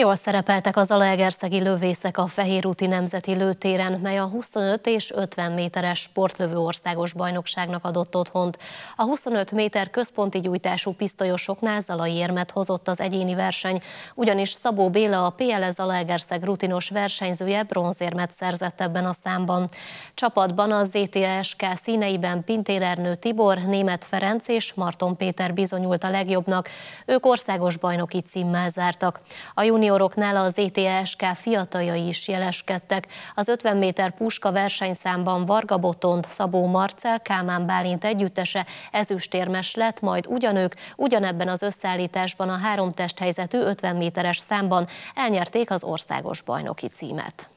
Jól szerepeltek az Alaegerszegi lövészek a Fehérúti Nemzeti Lőtéren, mely a 25 és 50 méteres sportlövő országos bajnokságnak adott otthont. A 25 méter központi gyújtású pisztolyosoknál zalai érmet hozott az egyéni verseny, ugyanis Szabó Béla a PLS Zalaegerszeg rutinos versenyzője bronzérmet szerzett ebben a számban. Csapatban a ZTSK e színeiben Pintér Ernő Tibor, Német Ferenc és Marton Péter bizonyult a legjobbnak. Ők országos bajnoki címmel zártak. A június junioroknál az ETSK fiataljai is jeleskedtek. Az 50 méter puska versenyszámban Varga Botond, Szabó Marcel, Kálmán Bálint együttese ezüstérmes lett, majd ugyanők ugyanebben az összeállításban a három testhelyzetű 50 méteres számban elnyerték az országos bajnoki címet.